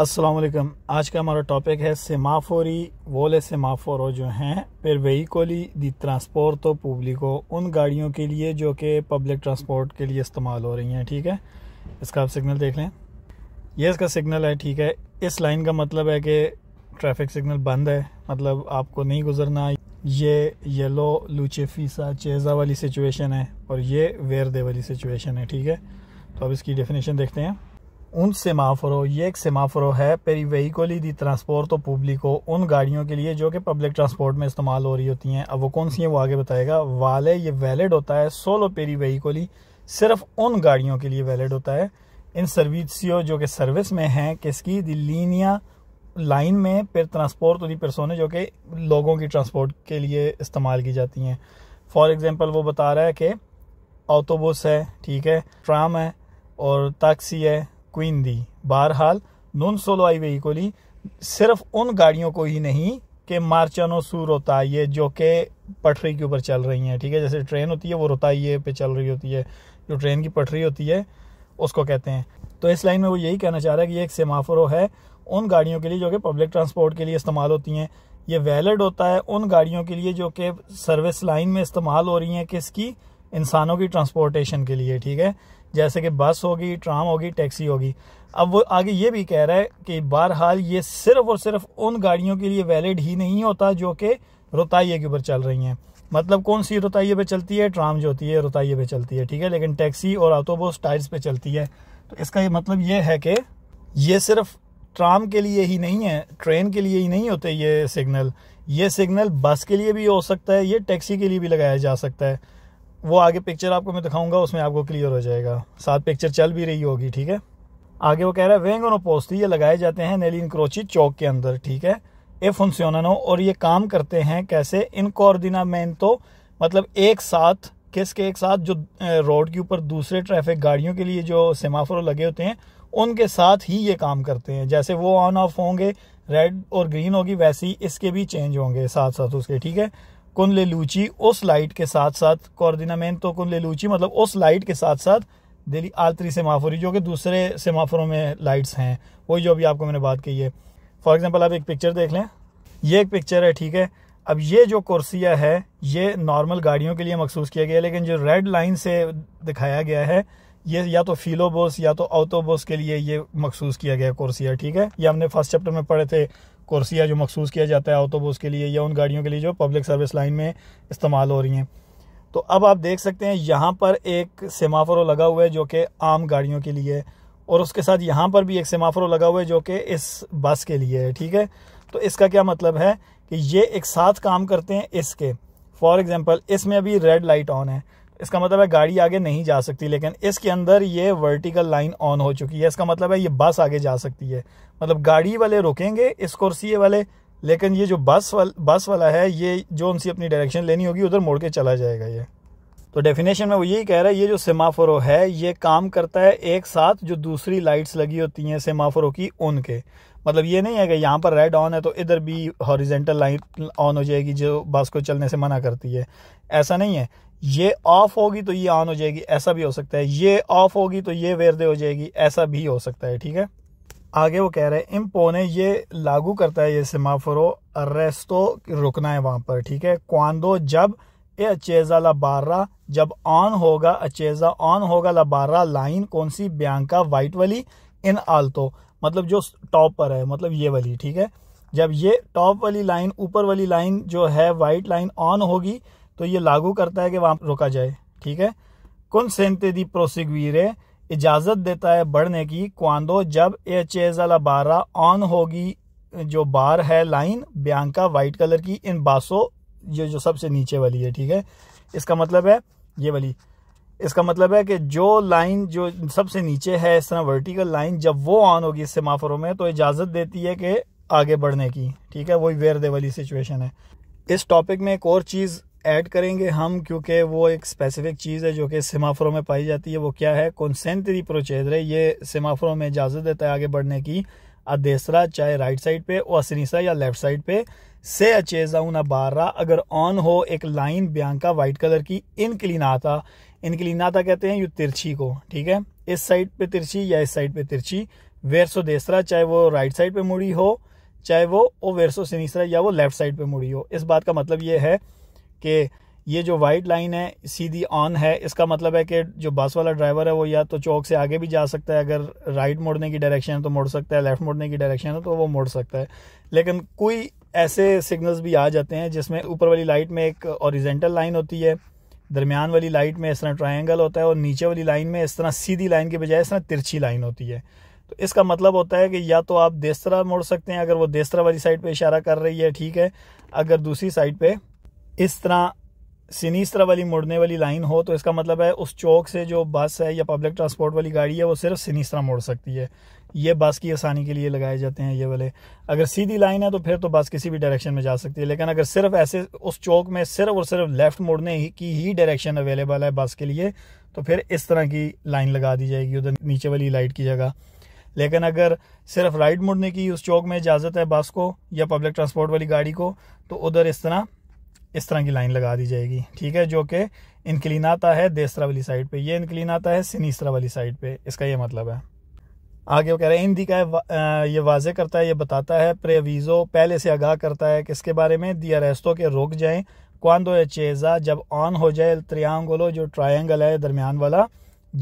असलम आज का हमारा टॉपिक है सेमाफोरी वोले सेमाफोरो जो हैं फिर वहीकोली दी ट्रांसपोर्ट पब्लिको उन गाड़ियों के लिए जो कि पब्लिक ट्रांसपोर्ट के लिए इस्तेमाल हो रही हैं ठीक है इसका आप सिग्नल देख लें ये इसका सिग्नल है ठीक है इस लाइन का मतलब है कि ट्रैफिक सिग्नल बंद है मतलब आपको नहीं गुजरना ये येलो लुचेफीसा चेज़ा वाली सिचुएशन है और ये वेरदे वाली सिचुएशन है ठीक है तो अब इसकी डेफिनेशन देखते हैं उन सेमाफरो ये एक सेमाफरो है पेरी वेहीकोली दी ट्रांसपोर्ट पब्लिको तो उन गाड़ियों के लिए जो कि पब्लिक ट्रांसपोर्ट में इस्तेमाल हो रही होती हैं अब वो कौन सी है वो आगे बताएगा वाले ये वैलिड होता है सोलो पेरी वहीकोली सिर्फ उन गाड़ियों के लिए वैलिड होता है इन सर्विसियों जो कि सर्विस में हैं किसकी दी लीनिया लाइन में फिर ट्रांसपोर्ट पर्सों ने जो कि लोगों की ट्रांसपोर्ट के लिए इस्तेमाल की जाती हैं फॉर एग्ज़ाम्पल वो बता रहा है कि ऑटोबस है ठीक है ट्राम है और टैक्सी है क्वीन दी बहरहाल नॉन सोलो आई वहीकोली सिर्फ उन गाड़ियों को ही नहीं कि मार्चनो सू रोताइए जो कि पटरी के ऊपर चल रही हैं ठीक है जैसे ट्रेन होती है वो रोताइए पे चल रही होती है जो ट्रेन की पटरी होती है उसको कहते हैं तो इस लाइन में वो यही कहना चाह रहा है कि ये एक सेमाफोरो है उन गाड़ियों के लिए जो कि पब्लिक ट्रांसपोर्ट के लिए इस्तेमाल होती हैं ये वैलिड होता है उन गाड़ियों के लिए जो कि सर्विस लाइन में इस्तेमाल हो रही हैं किसकी इंसानों की ट्रांसपोर्टेशन के लिए ठीक है जैसे कि बस होगी ट्राम होगी टैक्सी होगी अब वो आगे ये भी कह रहा है कि बहरहाल ये सिर्फ और सिर्फ उन गाड़ियों के लिए वैलिड ही नहीं होता जो कि रोताइए के ऊपर चल रही हैं मतलब कौन सी रुताइये पे चलती है ट्राम जो होती है रोताइए पे चलती है ठीक है लेकिन टैक्सी और ऑटोबस टायर्स पे चलती है तो इसका ये मतलब ये है कि ये सिर्फ ट्राम के लिए ही नहीं है ट्रेन के लिए ही नहीं होते ये सिग्नल ये सिग्नल बस के लिए भी हो सकता है ये टैक्सी के लिए भी लगाया जा सकता है वो आगे पिक्चर आपको मैं दिखाऊंगा उसमें आपको क्लियर हो जाएगा साथ पिक्चर चल भी रही होगी ठीक है आगे वो कह रहा है वेंगोनो पोस्ती ये लगाए जाते हैं नेलिन क्रोची चौक के अंदर ठीक है ए फंक्शनों और ये काम करते हैं कैसे इन तो मतलब एक साथ किसके एक साथ जो रोड के ऊपर दूसरे ट्रैफिक गाड़ियों के लिए जो सेमाफोर लगे होते हैं उनके साथ ही ये काम करते हैं जैसे वो ऑन ऑफ होंगे रेड और ग्रीन होगी वैसे ही इसके भी चेंज होंगे साथ साथ उसके ठीक है कुन ले लूची उस लाइट के साथ साथ कॉर्डिनामेंट तो कुन ले लूची मतलब उस लाइट के साथ साथ दिल्ली आर थ्री सेमाफोरी जो कि दूसरे सेमाफोरों में लाइट्स हैं वही जो अभी आपको मैंने बात की है फॉर एग्जाम्पल आप एक पिक्चर देख लें ये एक पिक्चर है ठीक है अब ये जो कुर्सियाँ है ये नॉर्मल गाड़ियों के लिए मखसूस किया गया है लेकिन जो रेड लाइन से दिखाया गया है ये या तो बोस या तो ऑटोबोस के लिए ये मखसूस किया गया कोर्सिया ठीक है ये हमने फर्स्ट चैप्टर में पढ़े थे कोर्सिया जो मखसूस किया जाता है ऑटोबोस के लिए या उन गाड़ियों के लिए जो पब्लिक सर्विस लाइन में इस्तेमाल हो रही हैं तो अब आप देख सकते हैं यहाँ पर एक सेमाफरो लगा हुआ है जो कि आम गाड़ियों के लिए और उसके साथ यहाँ पर भी एक सेमाफरो लगा हुआ है जो कि इस बस के लिए है ठीक है तो इसका क्या मतलब है कि ये एक साथ काम करते हैं इसके फॉर एग्जाम्पल इसमें अभी रेड लाइट ऑन है इसका मतलब है गाड़ी आगे नहीं जा सकती लेकिन इसके अंदर ये वर्टिकल लाइन ऑन हो चुकी है इसका मतलब है ये बस आगे जा सकती है मतलब गाड़ी वाले रुकेंगे इस कुर्सी वाले लेकिन ये जो बस वाल, बस वाला है ये जो उनसे अपनी डायरेक्शन लेनी होगी उधर मोड़ के चला जाएगा ये तो डेफिनेशन में वो यही कह रहा है ये जो सेमाफोरो है ये काम करता है एक साथ जो दूसरी लाइट्स लगी होती हैं सेमाफोरो की उनके मतलब ये नहीं है कि यहाँ पर रेड ऑन है तो इधर भी हॉरिजेंटल लाइन ऑन हो जाएगी जो बस को चलने से मना करती है ऐसा नहीं है ये ऑफ होगी तो ये ऑन हो जाएगी ऐसा भी हो सकता है ये ऑफ होगी तो ये वेरदे हो जाएगी ऐसा भी हो सकता है ठीक है आगे वो कह रहे हैं इम्पो ने ये लागू करता है ये सिमाफरो रेस्तो रुकना है वहां पर ठीक है क्वांदो जब ए अचेजा ला बारा जब ऑन होगा अचेजा ऑन होगा ला बारा लाइन कौन सी ब्यांका वाइट वाली इन आलतो मतलब जो टॉप पर है मतलब ये वाली ठीक है जब ये टॉप वाली लाइन ऊपर वाली लाइन जो है वाइट लाइन ऑन होगी तो ये लागू करता है कि वहां रोका जाए ठीक है सेंते दी proseguire इजाज़त देता है बढ़ने की क्वांदो जब एच एज अला बारह ऑन होगी जो बार है लाइन बियांका वाइट कलर की इन बासो ये जो सबसे नीचे वाली है ठीक है इसका मतलब है ये वाली इसका मतलब है कि जो लाइन जो सबसे नीचे है इस तरह वर्टिकल लाइन जब वो ऑन होगी माफरों में तो इजाज़त देती है कि आगे बढ़ने की ठीक है वही वेर दे वाली सिचुएशन है इस टॉपिक में एक और चीज़ ऐड करेंगे हम क्योंकि वो एक स्पेसिफिक चीज़ है जो कि सिमाफरों में पाई जाती है वो क्या है कॉन्सेंट्री प्रोचेदरे ये सिमाफरों में इजाज़त देता है आगे बढ़ने की अदेसरा चाहे राइट साइड पे और असनीसा या लेफ्ट साइड पे से अचेजा ना बारह अगर ऑन हो एक लाइन बियांका वाइट कलर की इन क्लीन आता इनकी नाता कहते हैं यू तिरछी को ठीक है इस साइड पे तिरछी या इस साइड पे तिरछी वेरसो देसरा चाहे वो राइट साइड पे मुड़ी हो चाहे वो ओ वेरसो सिनीसरा या वो लेफ्ट साइड पे मुड़ी हो इस बात का मतलब ये है कि ये जो वाइट लाइन है सीधी ऑन है इसका मतलब है कि जो बस वाला ड्राइवर है वो या तो चौक से आगे भी जा सकता है अगर राइट मोड़ने की डायरेक्शन है तो मोड़ सकता है लेफ्ट मोड़ने की डायरेक्शन है तो वो मोड़ सकता है लेकिन कोई ऐसे सिग्नल्स भी आ जाते हैं जिसमें ऊपर वाली लाइट में एक ओरिजेंटल लाइन होती है दरमियान वाली लाइट में इस तरह ट्राइंगल होता है और नीचे वाली लाइन में इस तरह सीधी लाइन के बजाय इस तरह तिरछी लाइन होती है तो इसका मतलब होता है कि या तो आप देस्तरा मोड़ सकते हैं अगर वो देस्तरा वाली साइड पे इशारा कर रही है ठीक है अगर दूसरी साइड पे इस तरह सिनीस्तरा वाली मुड़ने वाली लाइन हो तो इसका मतलब है उस चौक से जो बस है या पब्लिक ट्रांसपोर्ट वाली गाड़ी है वो सिर्फ सिनीस्तरा मोड़ सकती है ये बस की आसानी के लिए लगाए जाते हैं ये वाले अगर सीधी लाइन है तो फिर तो बस किसी भी डायरेक्शन में जा सकती है लेकिन अगर सिर्फ ऐसे उस चौक में सिर्फ और सिर्फ लेफ्ट मोड़ने की ही डायरेक्शन अवेलेबल है बस के लिए तो फिर इस तरह की लाइन लगा दी जाएगी उधर नीचे वाली लाइट की जगह लेकिन अगर सिर्फ राइट मुड़ने की उस चौक में इजाज़त है बस को या पब्लिक ट्रांसपोर्ट वाली गाड़ी को तो उधर इस तरह इस तरह की लाइन लगा दी जाएगी ठीक है जो कि इनकलीन आता है देसरा वाली साइड पे ये इनकलीन आता है सिनीसरा वाली साइड पे इसका ये मतलब है आगे वो कह रहे हैं हिंदी का ये वाजे करता है ये बताता है प्रेवीज़ो पहले से आगाह करता है किसके बारे में दिया रेस्तों के रुक जाएं क्वांदो या चेज़ा जब ऑन हो जाए त्रियांगलो जो ट्रायंगल है दरमियान वाला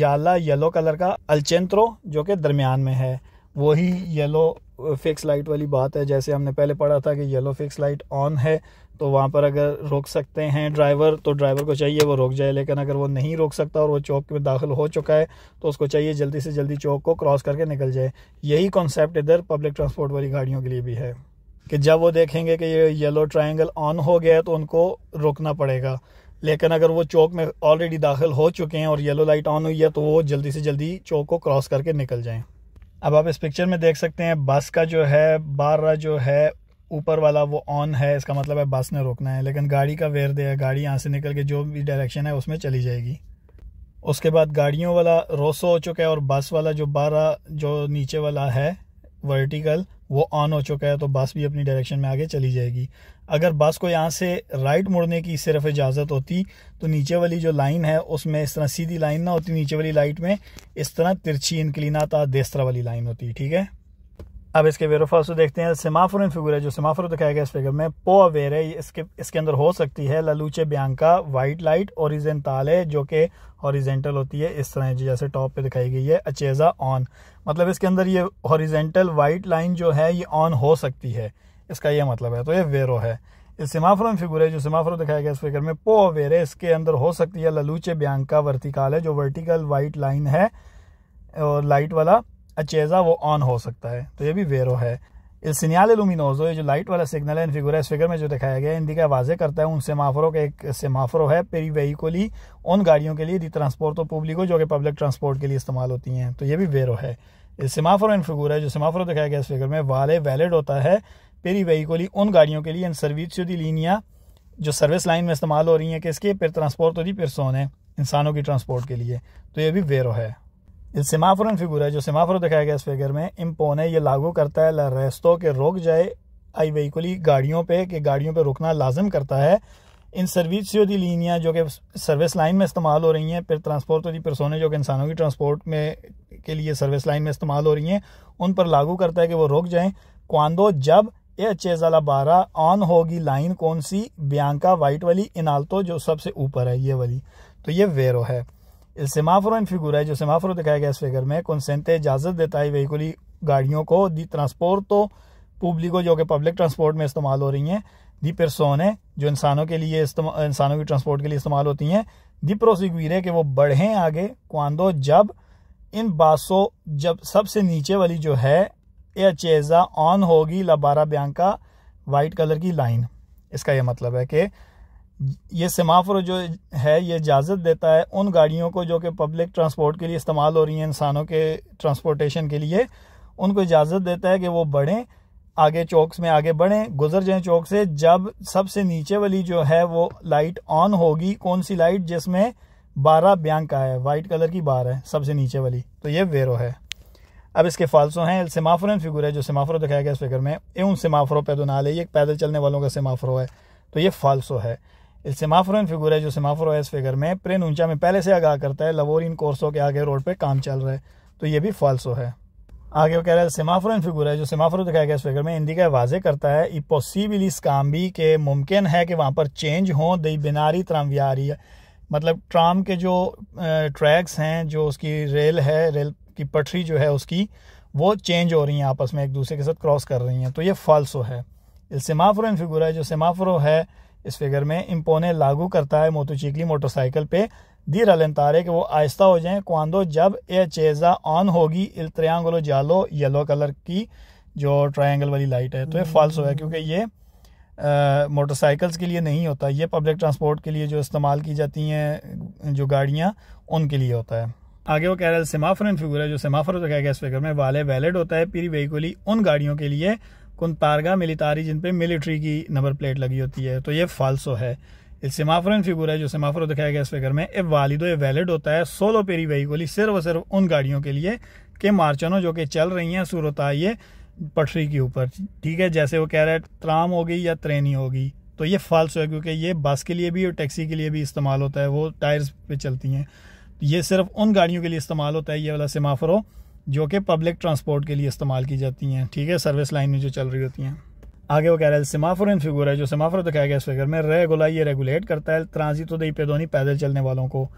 जाला येलो कलर का अलचेंत्रो जो कि दरमियान में है वही येलो फिक्स लाइट वाली बात है जैसे हमने पहले पढ़ा था कि येलो फिक्स लाइट ऑन है तो वहाँ पर अगर रोक सकते हैं ड्राइवर तो ड्राइवर को चाहिए वो रोक जाए लेकिन अगर वो नहीं रोक सकता और वो चौक में दाखिल हो चुका है तो उसको चाहिए जल्दी से जल्दी चौक को क्रॉस करके निकल जाए यही कॉन्सेप्ट इधर पब्लिक ट्रांसपोर्ट वाली गाड़ियों के लिए भी है कि जब वो देखेंगे कि ये येलो ट्राइंगल ऑन हो गया है तो उनको रोकना पड़ेगा लेकिन अगर वो चौक में ऑलरेडी दाखिल हो चुके हैं और येलो लाइट ऑन हुई है तो वो जल्दी से जल्दी चौक को क्रॉस करके निकल जाएँ अब आप इस पिक्चर में देख सकते हैं बस का जो है बारह जो है ऊपर वाला वो ऑन है इसका मतलब है बस ने रोकना है लेकिन गाड़ी का वेर दे है गाड़ी यहाँ से निकल के जो भी डायरेक्शन है उसमें चली जाएगी उसके बाद गाड़ियों वाला रोसो हो चुका है और बस वाला जो बारह जो नीचे वाला है वर्टिकल वो ऑन हो चुका है तो बस भी अपनी डायरेक्शन में आगे चली जाएगी अगर बस को यहाँ से राइट मुड़ने की सिर्फ इजाज़त होती तो नीचे वाली जो लाइन है उसमें इस तरह सीधी लाइन ना होती नीचे वाली लाइट में इस तरह तिरछी इनकलीनात देस्तरा वाली लाइन होती ठीक है अब इसके वेयर ऑफ देखते हैं सेमाफोरन फिगर है जो सेमाफोर दिखाया गया इस फिगर में पो अवेयर है इसके इसके अंदर हो सकती है ललूचे ब्यांका वाइट लाइट और है जो कि हॉरिजेंटल होती है इस तरह जैसे टॉप पे दिखाई गई है अचेजा ऑन मतलब इसके अंदर ये हॉरिजेंटल वाइट लाइन जो है ये ऑन हो सकती है इसका यह मतलब है तो ये वेरो है सेमाफ्रोन फिगर है जो सेमाफ्रो दिखाया गया इस फिगर में पो अवेयर है इसके अंदर हो सकती है ललूचे ब्यांका वर्टिकल है जो वर्टिकल वाइट लाइन है और लाइट वाला अचेजा वो ऑन हो सकता है तो ये भी वेरो है इस सिनियाल लुमिनोजो ये जो लाइट वाला सिग्नल है इन फिगर है इस फिगर में जो दिखाया गया है इंडिका वाजे करता है उन सेमाफरों का एक सेमाफरो है पेरी वहीकोली उन गाड़ियों के लिए दी ट्रांसपोर्टो पब्लिको जो कि पब्लिक ट्रांसपोर्ट के लिए इस्तेमाल होती हैं तो ये भी वेरो है इस सेमाफरो इन फिगूर है जो सेमाफरो दिखाया गया इस फिगर में वाले वैलिड होता है पेरी वहीकोली उन गाड़ियों के लिए इन सर्विस दी लीनिया जो सर्विस लाइन में इस्तेमाल हो रही हैं किसके पर ट्रांसपोर्ट दी परसों है इंसानों की ट्रांसपोर्ट के लिए तो ये भी वेरो है सिमाफोरन फिगूर है जो सिमाफोर दिखाया गया इस फिगर में इम्पोने ये लागू करता है रेस्तों के रोक जाए आई वहीकुली गाड़ियों पे कि गाड़ियों पे रुकना लाजम करता है इन सर्विसियो दी लीनियाँ जो कि सर्विस लाइन में इस्तेमाल हो रही हैं फिर ट्रांसपोर्ट दी परसोने जो कि इंसानों की ट्रांसपोर्ट में के लिए सर्विस लाइन में इस्तेमाल हो रही हैं उन पर लागू करता है कि वो रुक जाएँ क्वांदो जब ए अचेजाला बारह ऑन होगी लाइन कौन सी बियांका वाइट वाली इनालतो जो सबसे ऊपर है ये वाली तो ये वेरो है सेमाफरो इन फिगर है जो सेमाफरो दिखाया गया इस फिगर में कंसेंट इजाज़त देता है वहीकुली गाड़ियों को दी ट्रांसपोर्ट तो पब्लिको जो कि पब्लिक ट्रांसपोर्ट में इस्तेमाल हो रही हैं दी परसोन है जो इंसानों के लिए इंसानों की ट्रांसपोर्ट के लिए इस्तेमाल होती हैं दी प्रोसिक्वीर है कि वो बढ़ें आगे क्वांदो जब इन बासों जब सबसे नीचे वाली जो है ए चेजा ऑन होगी लबारा ब्यांका वाइट कलर की लाइन इसका यह मतलब है कि ये सिमाफर जो है ये इजाज़त देता है उन गाड़ियों को जो कि पब्लिक ट्रांसपोर्ट के लिए इस्तेमाल हो रही हैं इंसानों के ट्रांसपोर्टेशन के लिए उनको इजाज़त देता है कि वो बढ़ें आगे चौकस में आगे बढ़ें गुजर जाएं चौक से जब सबसे नीचे वाली जो है वो लाइट ऑन होगी कौन सी लाइट जिसमें बारह ब्यांका का है वाइट कलर की बार है सबसे नीचे वाली तो ये वेरो है अब इसके फालसो हैं सेमाफोरन फिगर है जो सेमाफरो दिखाया गया इस फिगर में उन सेमाफरों पर तो ना ये पैदल चलने वालों का सेमाफरो है तो ये फालसो है Il सेमाफोरन फिगर है जो सेमाफोर है इस फिगर में प्रेन ऊंचा में पहले से आगा करता है लवोरिन कोर्सों के आगे रोड पे काम चल रहा है तो ये भी फालसो है आगे वो कह रहा है सेमाफोरन फिगर है जो सेमाफोर दिखाया गया इस फिगर में हिंदी का वाजे करता है ई पॉसिबल इस काम भी के मुमकिन है कि वहाँ पर चेंज हों दई बिनारी त्रामवियारी मतलब ट्राम के जो ट्रैक्स हैं जो उसकी रेल है रेल की पटरी जो है उसकी वो चेंज हो रही हैं आपस में एक दूसरे के साथ क्रॉस कर रही हैं तो ये फालसो है सेमाफोरन फिगर है जो सेमाफोरो है इस फिगर में इम्पोने लागू करता है मोतोचिकली मोटरसाइकिल पे दी रलंतारे के वो आहिस्ता हो जाएं क्वांदो जब ए चेजा ऑन होगी इल त्रियांगलो जालो येलो कलर की जो ट्रायंगल वाली लाइट है तो ये फॉल्स गया क्योंकि ये मोटरसाइकिल्स के लिए नहीं होता ये पब्लिक ट्रांसपोर्ट के लिए जो इस्तेमाल की जाती हैं जो गाड़ियाँ उनके लिए होता है आगे वो कह रहा है सेमाफर इन फिगर है जो सेमाफर तो होता है गया इस फिगर में वाले वैलिड होता है पीरी वहीकुली उन गाड़ियों के लिए कुंतारगा मिलिटारी जिन पे मिलिट्री की नंबर प्लेट लगी होती है तो ये फालसो है इल सेमाफरन फिगूर है जो सेमाफरो दिखाया गया इस फिगर में ए वालिदो ए वैलिड होता है सोलो पेरी वहीकोली सिर्फ और सिर्फ उन गाड़ियों के लिए के मार्चनों जो कि चल रही हैं ये पटरी के ऊपर ठीक है जैसे वो कह रहे हैं ट्राम होगी या ट्रेनी होगी तो ये फालसो है क्योंकि ये बस के लिए भी और टैक्सी के लिए भी इस्तेमाल होता है वो टायर्स पे चलती हैं ये सिर्फ उन गाड़ियों के लिए इस्तेमाल होता है ये वाला सेमाफरो जो कि पब्लिक ट्रांसपोर्ट के लिए इस्तेमाल की जाती हैं ठीक है सर्विस लाइन में जो चल रही होती हैं आगे वो कह रहा है सिमाफोर इन फिगुर है जो सिमाफोर दिखाया गया इस फिगर में रेगुला ये रेगुलेट करता है ट्रांजिट तो दई पेदोनी पैदल चलने वालों को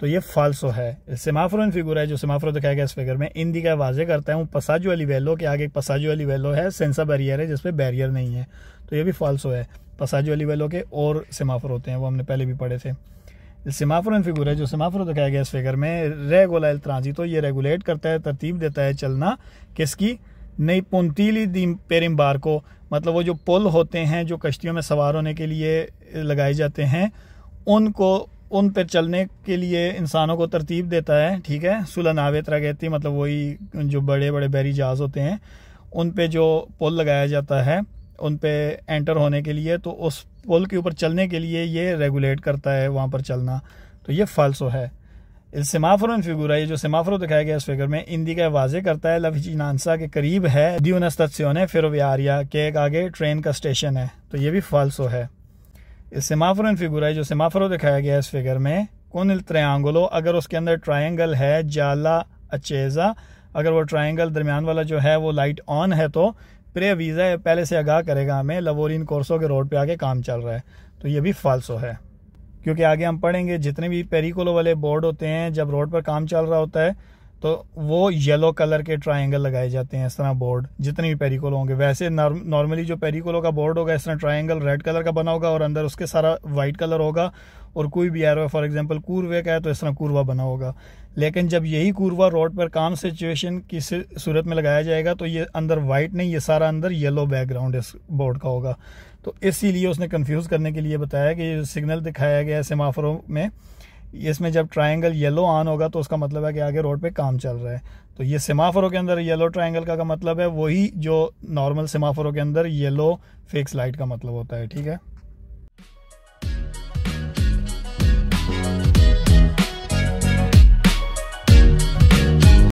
तो ये फ़ालसो है सिमाफोर इन फिगुर है जो सिमाफोर दिखाया गया इस फिगर में इंदी का वाजे करता है वो पसाजो अली वेलो के आगे पसाजो अली वेलो है सेंसा बैरियर है जिसपे बैरियर नहीं है तो ये भी फालसो है पसाजो अली वेलो के और सिमाफोर होते हैं वो हमने पहले भी पढ़े थे सेमाफोर इन फिगर है जो सेमाफोर दिखाया गया इस फिगर में रेगोलाइल ट्रांजिटो तो ये रेगुलेट करता है तरतीब देता है चलना किसकी नई पुनतीली दीम पेरिम्बार को मतलब वो जो पुल होते हैं जो कश्तियों में सवार होने के लिए लगाए जाते हैं उनको उन पर चलने के लिए इंसानों को तरतीब देता है ठीक है सुलह नावे तरह कहती मतलब वही जो बड़े बड़े बैरी जहाज होते हैं उन पर जो पुल लगाया जाता है उन पर एंटर होने के लिए तो उस पुल के ऊपर चलने के लिए ये रेगुलेट करता है वहाँ पर चलना तो ये फालसो है सिमाफरोन फिगूरा ये जो सिमाफरो दिखाया गया इस फिगर में इंदी का वाजे करता है लफजी नानसा के करीब है फिर व्यारिया के एक आगे ट्रेन का स्टेशन है तो ये भी फालसो है इस सिमाफरोन फिगूरा जो सिमाफरो दिखाया गया इस फिगर में कौन त्रियांगलो अगर उसके अंदर ट्राइंगल है जाला अचेजा अगर वो ट्राइंगल दरमियान वाला जो है वो लाइट ऑन है तो प्रे वीज़ा पहले से आगाह करेगा हमें लवोरिन कोर्सों के रोड पे आके काम चल रहा है तो ये भी फालसो है क्योंकि आगे हम पढ़ेंगे जितने भी पेरिकोलो वाले बोर्ड होते हैं जब रोड पर काम चल रहा होता है तो वो येलो कलर के ट्राइंगल लगाए जाते हैं इस तरह बोर्ड जितने भी पेरिकोल होंगे वैसे नॉर्मली जो पेरिकोलो का बोर्ड होगा इस तरह ट्राइंगल रेड कलर का बना होगा और अंदर उसके सारा वाइट कलर होगा और कोई भी एरो फॉर एग्जांपल कूर्वे का है तो इस तरह कुरवा बना होगा लेकिन जब यही कुरवा रोड पर काम सिचुएशन की सूरत में लगाया जाएगा तो ये अंदर वाइट नहीं ये सारा अंदर येलो बैकग्राउंड इस बोर्ड का होगा तो इसीलिए उसने कन्फ्यूज़ करने के लिए बताया कि सिग्नल दिखाया गया है सेमाफरों में इसमें जब ट्रायंगल येलो ऑन होगा तो उसका मतलब है कि आगे रोड पे काम चल रहा है तो ये सिमाफरों के अंदर येलो ट्रायंगल का, का मतलब है वही जो नॉर्मल सिमाफरों के अंदर येलो फिक्स लाइट का मतलब होता है ठीक है